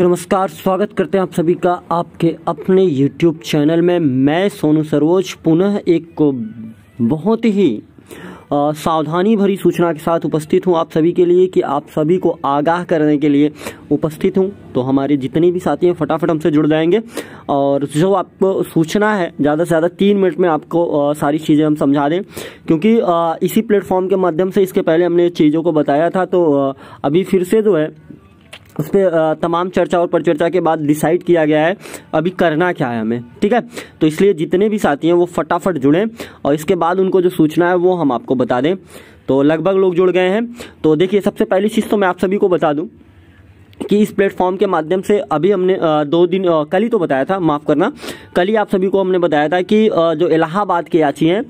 नमस्कार स्वागत करते हैं आप सभी का आपके अपने YouTube चैनल में मैं सोनू सरोज पुनः एक बहुत ही आ, सावधानी भरी सूचना के साथ उपस्थित हूँ आप सभी के लिए कि आप सभी को आगाह करने के लिए उपस्थित हूँ तो हमारे जितने भी साथी हैं फटाफट हमसे जुड़ जाएंगे और जो आपको सूचना है ज़्यादा से ज़्यादा तीन मिनट में आपको आ, सारी चीज़ें हम समझा दें क्योंकि आ, इसी प्लेटफॉर्म के माध्यम से इसके पहले हमने चीज़ों को बताया था तो अभी फिर से जो है उस पर तमाम चर्चा और परिचर्चा के बाद डिसाइड किया गया है अभी करना क्या है हमें ठीक है तो इसलिए जितने भी साथी हैं वो फटाफट जुड़ें और इसके बाद उनको जो सूचना है वो हम आपको बता दें तो लगभग लोग जुड़ गए हैं तो देखिए सबसे पहली चीज़ तो मैं आप सभी को बता दूँ कि इस प्लेटफॉर्म के माध्यम से अभी हमने दो दिन कल ही तो बताया था माफ़ करना कल ही आप सभी को हमने बताया था कि जो इलाहाबाद के याची हैं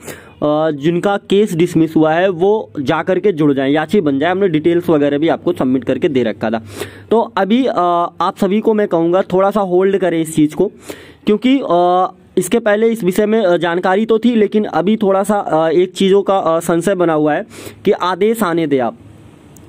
जिनका केस डिसमिस हुआ है वो जा करके जुड़ जाएं याची बन जाए हमने डिटेल्स वगैरह भी आपको सबमिट करके दे रखा था तो अभी आप सभी को मैं कहूँगा थोड़ा सा होल्ड करें इस चीज़ को क्योंकि इसके पहले इस विषय में जानकारी तो थी लेकिन अभी थोड़ा सा एक चीज़ों का संशय बना हुआ है कि आदेश आने दें आप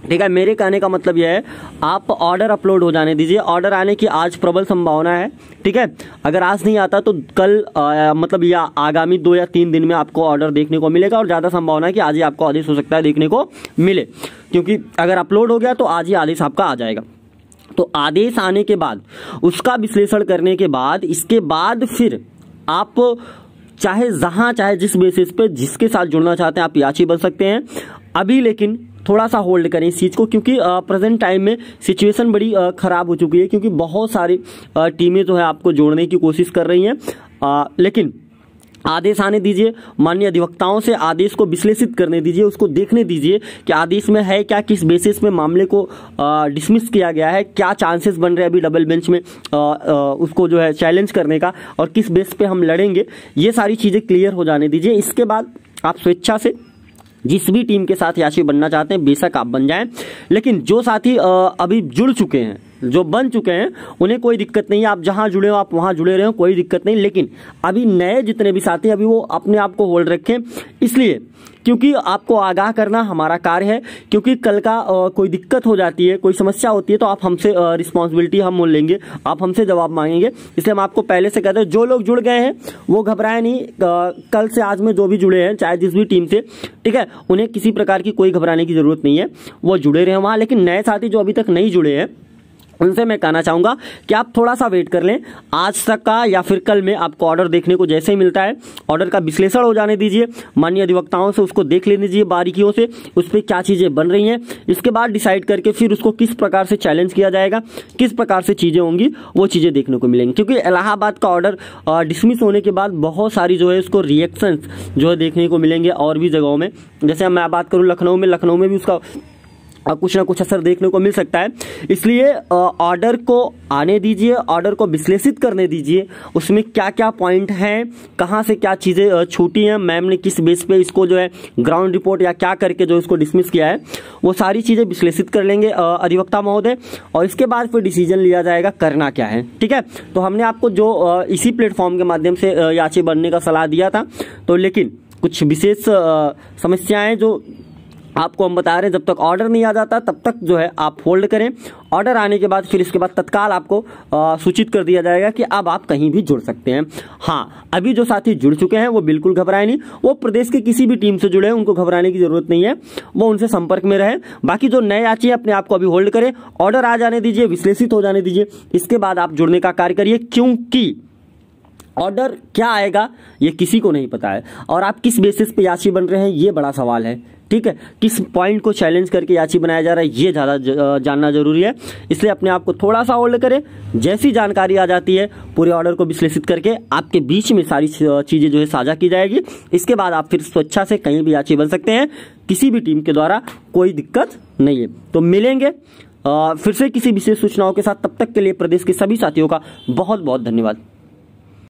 ठीक है मेरे कहने का मतलब यह है आप ऑर्डर अपलोड हो जाने दीजिए ऑर्डर आने की आज प्रबल संभावना है ठीक है अगर आज नहीं आता तो कल आ, मतलब या आगामी दो या तीन दिन में आपको ऑर्डर देखने को मिलेगा और ज़्यादा संभावना है कि आज ही आपको आदेश हो सकता है देखने को मिले क्योंकि अगर अपलोड हो गया तो आज ही आदेश आपका आ जाएगा तो आदेश आने के बाद उसका विश्लेषण करने के बाद इसके बाद फिर आप चाहे जहाँ चाहे जिस बेसिस पे जिसके साथ जुड़ना चाहते हैं आप याची बन सकते हैं अभी लेकिन थोड़ा सा होल्ड करें इस चीज़ को क्योंकि प्रेजेंट टाइम में सिचुएशन बड़ी ख़राब हो चुकी है क्योंकि बहुत सारी टीमें जो है आपको जोड़ने की कोशिश कर रही हैं लेकिन आदेश आने दीजिए माननीय अधिवक्ताओं से आदेश को विश्लेषित करने दीजिए उसको देखने दीजिए कि आदेश में है क्या किस बेसिस में मामले को डिसमिस किया गया है क्या चांसेस बन रहे हैं अभी डबल बेंच में आ, आ, उसको जो है चैलेंज करने का और किस बेस पे हम लड़ेंगे ये सारी चीज़ें क्लियर हो जाने दीजिए इसके बाद आप स्वेच्छा से जिस भी टीम के साथ याशी बनना चाहते हैं बेशक आप बन जाएं लेकिन जो साथी अभी जुड़ चुके हैं जो बन चुके हैं उन्हें कोई दिक्कत नहीं है आप जहां जुड़े हो आप वहां जुड़े रहे हो कोई दिक्कत नहीं लेकिन अभी नए जितने भी साथी अभी वो अपने आप को होल्ड रखें इसलिए क्योंकि आपको आगाह करना हमारा कार्य है क्योंकि कल का आ, कोई दिक्कत हो जाती है कोई समस्या होती है तो आप हमसे रिस्पॉन्सिबिलिटी हम मोल लेंगे आप हमसे जवाब मांगेंगे इसलिए हम आपको पहले से कहते हैं जो लोग जुड़ गए हैं वो घबराए नहीं आ, कल से आज में जो भी जुड़े हैं चाहे जिस भी टीम से ठीक है उन्हें किसी प्रकार की कोई घबराने की जरूरत नहीं है वो जुड़े रहे वहाँ लेकिन नए साथी जो अभी तक नहीं जुड़े हैं उनसे मैं कहना चाहूँगा कि आप थोड़ा सा वेट कर लें आज तक का या फिर कल में आपको ऑर्डर देखने को जैसे ही मिलता है ऑर्डर का विश्लेषण हो जाने दीजिए माननीय अधिवक्ताओं से उसको देख लेने दीजिए बारीकियों से उस पर क्या चीज़ें बन रही हैं इसके बाद डिसाइड करके फिर उसको किस प्रकार से चैलेंज किया जाएगा किस प्रकार से चीज़ें होंगी वो चीज़ें देखने को मिलेंगी क्योंकि इलाहाबाद का ऑर्डर डिसमिस होने के बाद बहुत सारी जो है उसको रिएक्शंस जो है देखने को मिलेंगे और भी जगहों में जैसे मैं बात करूँ लखनऊ में लखनऊ में भी उसका कुछ ना कुछ असर देखने को मिल सकता है इसलिए ऑर्डर को आने दीजिए ऑर्डर को विश्लेषित करने दीजिए उसमें क्या क्या पॉइंट हैं कहाँ से क्या चीज़ें छूटी हैं मैम ने किस बेस पे इसको जो है ग्राउंड रिपोर्ट या क्या करके जो इसको डिसमिस किया है वो सारी चीज़ें विश्लेषित कर लेंगे अधिवक्ता महोदय और इसके बाद फिर डिसीजन लिया जाएगा करना क्या है ठीक है तो हमने आपको जो इसी प्लेटफॉर्म के माध्यम से याचे बनने का सलाह दिया था तो लेकिन कुछ विशेष समस्याएं जो आपको हम बता रहे हैं जब तक ऑर्डर नहीं आ जाता तब तक जो है आप होल्ड करें ऑर्डर आने के बाद फिर इसके बाद तत्काल आपको सूचित कर दिया जाएगा कि अब आप कहीं भी जुड़ सकते हैं हाँ अभी जो साथी जुड़ चुके हैं वो बिल्कुल घबराए नहीं वो प्रदेश के किसी भी टीम से जुड़े उनको घबराने की जरूरत नहीं है वो उनसे संपर्क में रहे बाकी जो नए आची अपने आप को अभी होल्ड करें ऑर्डर आ जाने दीजिए विश्लेषित हो जाने दीजिए इसके बाद आप जुड़ने का कार्य करिए क्योंकि ऑर्डर क्या आएगा ये किसी को नहीं पता है और आप किस बेसिस पे याची बन रहे हैं ये बड़ा सवाल है ठीक है किस पॉइंट को चैलेंज करके याची बनाया जा रहा है ये ज़्यादा जानना जरूरी है इसलिए अपने आप को थोड़ा सा होल्ड करें जैसी जानकारी आ जाती है पूरे ऑर्डर को विश्लेषित करके आपके बीच में सारी चीज़ें जो है साझा की जाएगी इसके बाद आप फिर स्वेच्छा से कहीं भी याची बन सकते हैं किसी भी टीम के द्वारा कोई दिक्कत नहीं है तो मिलेंगे फिर से किसी विशेष सूचनाओं के साथ तब तक के लिए प्रदेश के सभी साथियों का बहुत बहुत धन्यवाद